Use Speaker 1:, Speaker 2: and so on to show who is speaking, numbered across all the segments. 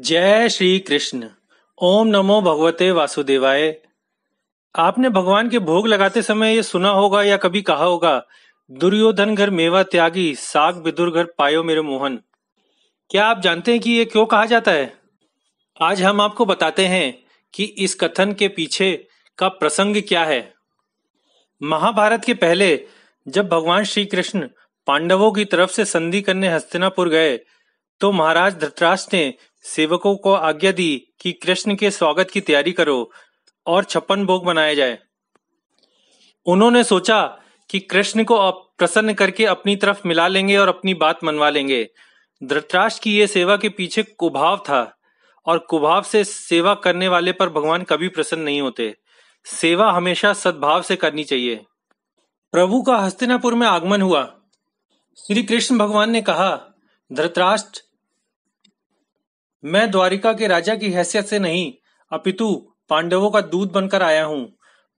Speaker 1: जय श्री कृष्ण ओम नमो भगवते वासुदेवाय आपने भगवान के भोग लगाते समय ये सुना होगा या कभी कहा होगा दुर्योधन घर मेवा त्यागी साग बिदुर घर पायो मेरे मोहन क्या आप जानते हैं कि ये क्यों कहा जाता है आज हम आपको बताते हैं कि इस कथन के पीछे का प्रसंग क्या है महाभारत के पहले जब भगवान श्री कृष्ण पांडवों की तरफ से संधि करने हस्तिनापुर गए तो महाराज धृतराष्ट्र ने सेवकों को आज्ञा दी कि कृष्ण के स्वागत की तैयारी करो और छप्पन भोग बनाए जाए उन्होंने सोचा कि कृष्ण को प्रसन्न करके अपनी तरफ मिला लेंगे और अपनी बात मनवा लेंगे धृतराष्ट्र की यह सेवा के पीछे कुभाव था और कुभाव से सेवा करने वाले पर भगवान कभी प्रसन्न नहीं होते सेवा हमेशा सद्भाव से करनी चाहिए प्रभु का हस्तिनापुर में आगमन हुआ श्री कृष्ण भगवान ने कहा धृतराष्ट्र मैं द्वारिका के राजा की हैसियत से नहीं अपितु पांडवों का दूध बनकर आया हूँ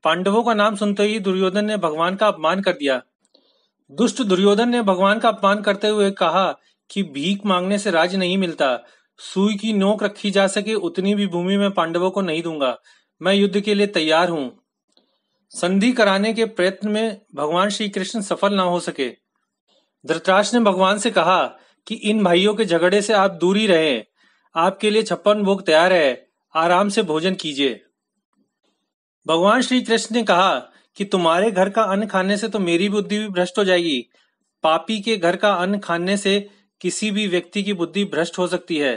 Speaker 1: पांडवों का नाम सुनते ही दुर्योधन ने भगवान का अपमान कर दिया दुष्ट दुर्योधन ने भगवान का अपमान करते हुए कहा कि भीख मांगने से राज नहीं मिलता सुई की नोक रखी जा सके उतनी भी भूमि में पांडवों को नहीं दूंगा मैं युद्ध के लिए तैयार हूँ संधि कराने के प्रयत्न में भगवान श्री कृष्ण सफल ना हो सके धृतराज ने भगवान से कहा कि इन भाइयों के झगड़े से आप दूरी रहें आपके लिए छप्पन भोग तैयार है आराम से भोजन कीजिए भगवान श्री कृष्ण ने कहा कि तुम्हारे घर का अन्न खाने से तो मेरी बुद्धि भी भ्रष्ट हो जाएगी पापी के घर का अन्न खाने से किसी भी व्यक्ति की बुद्धि भ्रष्ट हो सकती है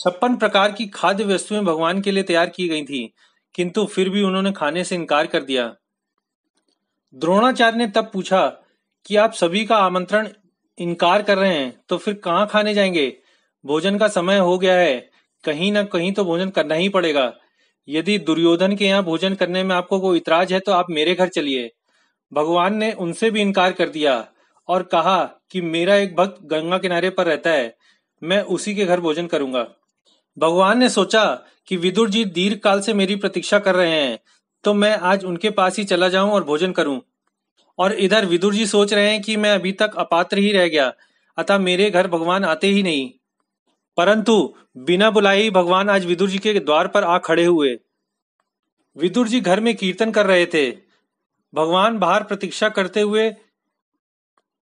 Speaker 1: छप्पन प्रकार की खाद्य वस्तुएं भगवान के लिए तैयार की गई थी किंतु फिर भी उन्होंने खाने से इनकार कर दिया द्रोणाचार्य ने तब पूछा कि आप सभी का आमंत्रण इनकार कर रहे हैं तो फिर कहाँ खाने जाएंगे भोजन का समय हो गया है कहीं ना कहीं तो भोजन करना ही पड़ेगा यदि दुर्योधन के यहाँ भोजन करने में आपको कोई इतराज है तो आप मेरे घर चलिए भगवान ने उनसे भी इनकार कर दिया और कहा कि मेरा एक भक्त गंगा किनारे पर रहता है मैं उसी के घर भोजन करूंगा भगवान ने सोचा कि विदुर जी दीर्घ काल से मेरी प्रतीक्षा कर रहे हैं तो मैं आज उनके पास ही चला जाऊं और भोजन करूं और इधर विदुर जी सोच रहे हैं कि मैं अभी तक अपात्र ही रह गया अतः मेरे घर भगवान आते ही नहीं परंतु बिना बुलाए ही भगवान आज विदुर जी के द्वार पर आ खड़े हुए विदुर जी घर में कीर्तन कर रहे थे भगवान बाहर प्रतीक्षा करते हुए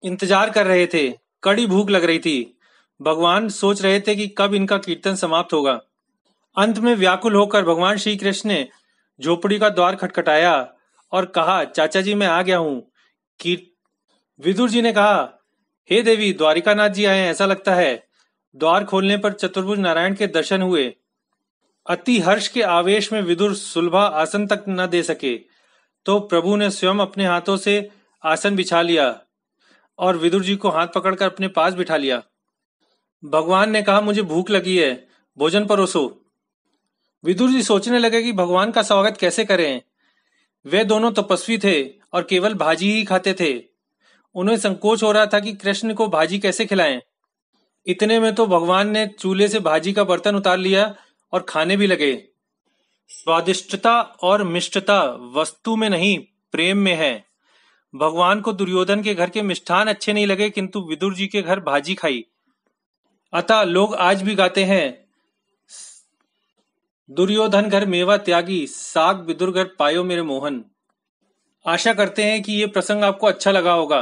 Speaker 1: इंतजार कर रहे थे कड़ी भूख लग रही थी भगवान सोच रहे थे कि कब इनका कीर्तन समाप्त होगा अंत में व्याकुल होकर भगवान श्री कृष्ण ने झोपड़ी का द्वार खटखटाया और कहा चाचा जी मैं आ गया हूँ विदुर जी ने कहा हे देवी द्वारिका नाथ जी आए ऐसा लगता है द्वार खोलने पर चतुर्भुज नारायण के दर्शन हुए अति हर्ष के आवेश में विदुर सुलभा आसन तक न दे सके तो प्रभु ने स्वयं अपने हाथों से आसन बिछा लिया और विदुर जी को हाथ पकड़कर अपने पास बिठा लिया भगवान ने कहा मुझे भूख लगी है भोजन परोसो विदुर जी सोचने लगे कि भगवान का स्वागत कैसे करें वे दोनों तपस्वी थे और केवल भाजी ही खाते थे उन्हें संकोच हो रहा था कि कृष्ण को भाजी कैसे खिलाएं इतने में तो भगवान ने चूल्हे से भाजी का बर्तन उतार लिया और खाने भी लगे स्वादिष्टता और मिष्टता वस्तु में नहीं प्रेम में है भगवान को दुर्योधन के घर के मिष्ठान अच्छे नहीं लगे किंतु विदुर जी के घर भाजी खाई अतः लोग आज भी गाते हैं दुर्योधन घर मेवा त्यागी साग विदुर घर पायो मेरे मोहन आशा करते हैं कि ये प्रसंग आपको अच्छा लगा होगा